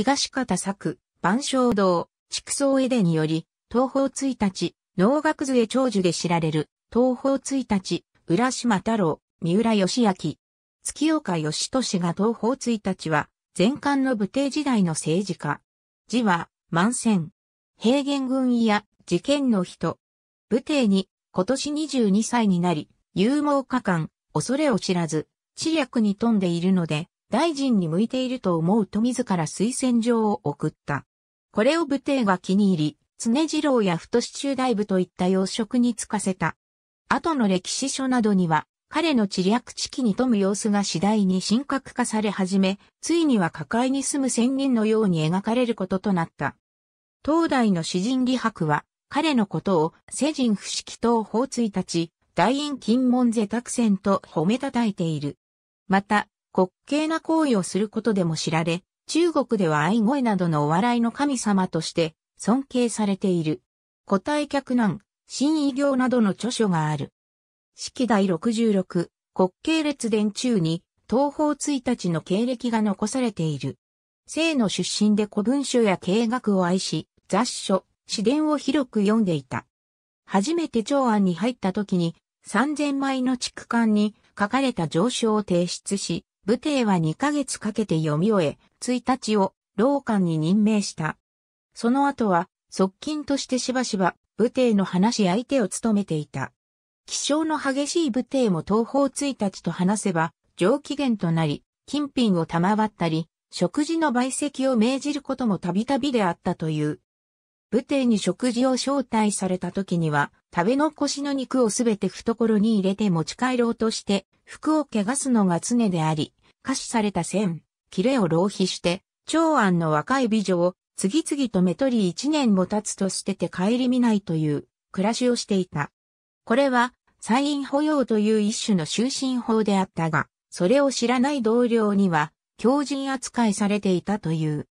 東方作、万象堂、畜草絵でにより、東方一日、能楽図へ長寿で知られる、東方一日、浦島太郎、三浦義明。月岡義俊が東方一日は、前漢の武帝時代の政治家。字は、万戦。平原軍医や、事件の人。武帝に、今年22歳になり、勇猛果敢、恐れを知らず、知略に富んでいるので、大臣に向いていると思うと自ら推薦状を送った。これを武帝が気に入り、常次郎や太子中大部といった要職に就かせた。後の歴史書などには、彼の知略知気に富む様子が次第に神格化され始め、ついには抱えに住む仙人のように描かれることとなった。東大の詩人李白は、彼のことを、世人不識等法追立ち、大院金門瀬拓戦と褒めたたえている。また、滑稽な行為をすることでも知られ、中国では愛声などのお笑いの神様として尊敬されている。古体客難、新異行などの著書がある。式第66、国慶列伝中に、東方1日の経歴が残されている。生の出身で古文書や経学を愛し、雑書、詩伝を広く読んでいた。初めて長安に入った時に、3000枚の畜簡に書かれた上書を提出し、武帝は2ヶ月かけて読み終え、1日を老官に任命した。その後は、側近としてしばしば、武帝の話し相手を務めていた。気性の激しい武帝も東方1日と話せば、上機嫌となり、金品を賜ったり、食事の売席を命じることもたびたびであったという。武帝に食事を招待された時には、食べ残しの肉をすべて懐に入れて持ち帰ろうとして、服を汚すのが常であり、可視された線、キレを浪費して、長安の若い美女を次々と目取り一年も経つと捨てて帰り見ないという暮らしをしていた。これは、再院保養という一種の終身法であったが、それを知らない同僚には、狂人扱いされていたという。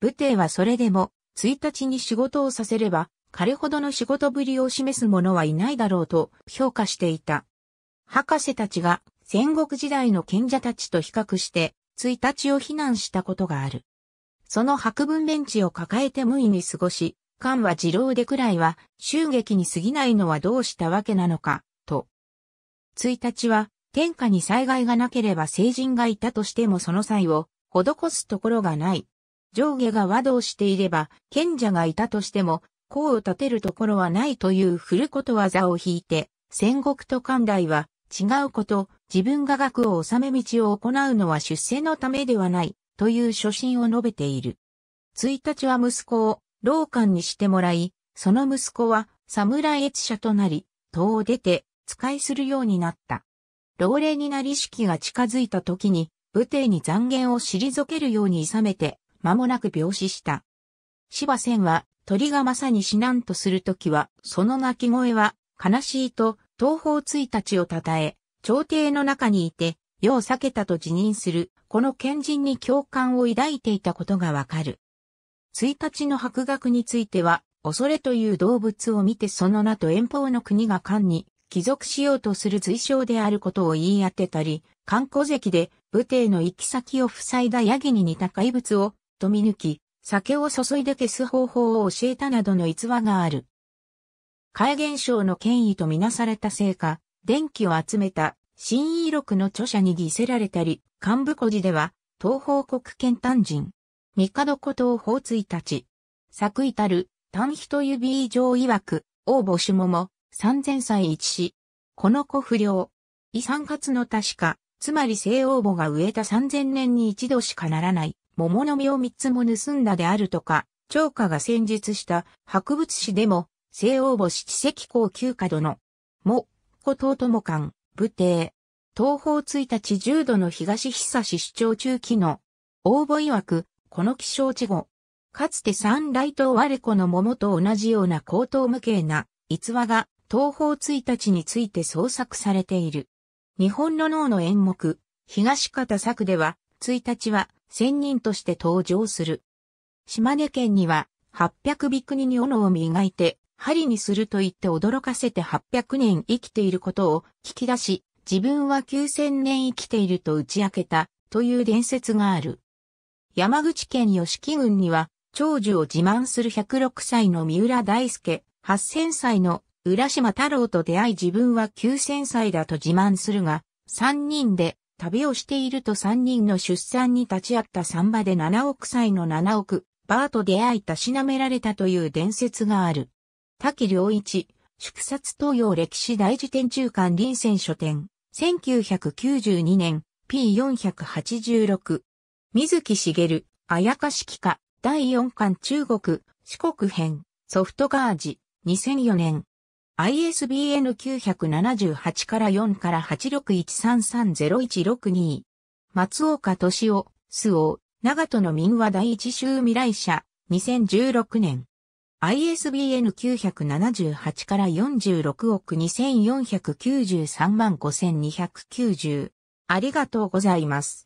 武帝はそれでも、1日に仕事をさせれば、彼ほどの仕事ぶりを示す者はいないだろうと評価していた。博士たちが戦国時代の賢者たちと比較して、一日を非難したことがある。その白文ベンチを抱えて無意に過ごし、漢は二郎でくらいは、襲撃に過ぎないのはどうしたわけなのか、と。一日は、天下に災害がなければ成人がいたとしてもその際を、施すところがない。上下が和道していれば、賢者がいたとしても、功を立てるところはないという古ことわざを引いて、戦国と寛大は違うこと、自分が学を治め道を行うのは出世のためではない、という初心を述べている。一日は息子を老官にしてもらい、その息子は侍越者となり、党を出て使いするようになった。老齢になり式が近づいた時に、武帝に残言を退けるように諌めて、間もなく病死した。芝仙は、鳥がまさに死難とするときは、その鳴き声は、悲しいと、東方ついたちを称え、朝廷の中にいて、世を避けたと辞任する、この賢人に共感を抱いていたことがわかる。1日の博学については、恐れという動物を見てその名と遠方の国が官に帰属しようとする随象であることを言い当てたり、観光関で武帝の行き先を塞いだヤギに似た怪物をと見抜き、酒を注いで消す方法を教えたなどの逸話がある。怪現象の権威とみなされたせいか、電気を集めた新遺録の著者に偽せられたり、幹部孤児では、東方国権丹人、のこと法追たち、作至る、単人指以上曰く、王母主もも、三千歳一死。この子不良。遺産活の確か、つまり西王母が植えた三千年に一度しかならない、桃の実を三つも盗んだであるとか、長家が先日した博物史でも、西王母七石公休家殿も、子党友間、武帝。東方1日重度の東久市主張中期の、応募曰く、この気象地語。かつて三雷島我子の桃と同じような高等無形な逸話が東方1日について創作されている。日本の脳の演目、東方作では、1日は仙人として登場する。島根県には、800ビクニに斧を磨いて、針にすると言って驚かせて800年生きていることを聞き出し、自分は9000年生きていると打ち明けたという伝説がある。山口県吉木郡には、長寿を自慢する106歳の三浦大輔、8000歳の浦島太郎と出会い自分は9000歳だと自慢するが、3人で旅をしていると3人の出産に立ち会った三馬で7億歳の7億、バーと出会いたしなめられたという伝説がある。滝良一、祝殺東洋歴史大辞典中間臨戦書店、1992年、P486。水木しげる、あやかしきか、第4巻中国、四国編、ソフトガージ、2004年。ISBN 978から4から8613301622。松岡敏夫、周王、長門の民話第一周未来社、2016年。ISBN 978から46億2493万5290。ありがとうございます。